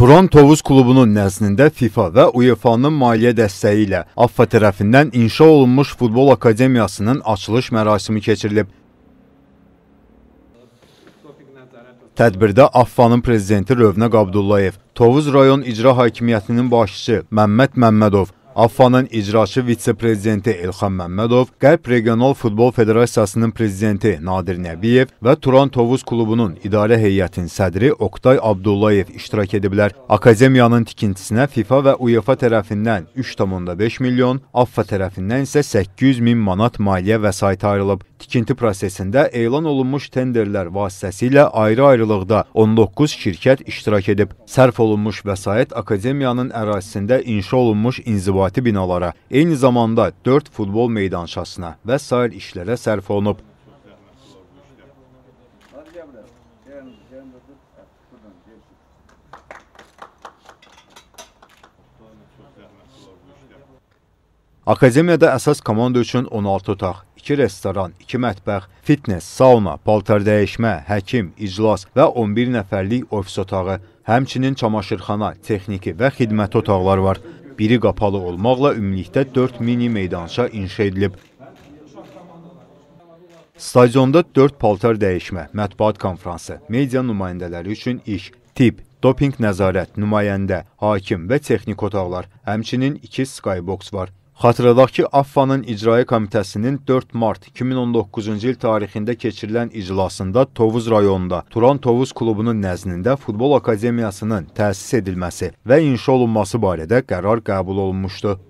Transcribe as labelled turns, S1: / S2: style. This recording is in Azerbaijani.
S1: Turon Tovuz klubunun nəznində FIFA və UEFA-nın maliyyə dəstəyi ilə AFFA tərəfindən inşa olunmuş Futbol Akademiyasının açılış mərasimi keçirilib. Tədbirdə AFFA-nın prezidenti Rövnəq Abdullayev, Tovuz rayon icra hakimiyyətinin başçısı Məmməd Məmmədov, AFFA-nın icraçı vitse-prezidenti Elxan Məmmədov, Qərb Regional Futbol Federasiyasının prezidenti Nadir Nəbiyev və Turan Tovuz klubunun idarə heyətinin sədri Oktay Abdullayev iştirak ediblər. Akademiyanın tikintisinə FIFA və UEFA tərəfindən 3,5 milyon, AFFA tərəfindən isə 800 min manat maliyyə vəsait ayrılıb. Tikinti prosesində elan olunmuş tenderlər vasitəsilə ayrı-ayrılıqda 19 şirkət iştirak edib. Sərf olunmuş vəsait akademiyanın ərazisində inşa olunmuş inzibati binalara, eyni zamanda 4 futbol meydançasına və s. işlərə sərf olunub. Akademiyada əsas komanda üçün 16 otaq, 22 restoran, 2 mətbəx, fitness, sauna, paltar dəyişmə, həkim, iclas və 11 nəfərlik ofis otağı, həmçinin çamaşırxana, texniki və xidməti otaqları var. Biri qapalı olmaqla ümumilikdə 4 mini meydança inşa edilib. Stadionda 4 paltar dəyişmə, mətbuat konfransı, media nümayəndələri üçün iş, tip, doping nəzarət, nümayəndə, hakim və texnik otaqlar, həmçinin 2 skybox var. Xatırladaq ki, AFFA-nın İcraiyyə Komitəsinin 4 mart 2019-cu il tarixində keçirilən iclasında Tovuz rayonunda Turan Tovuz klubunun nəznində Futbol Akademiyasının təsis edilməsi və inşa olunması barədə qərar qəbul olunmuşdu.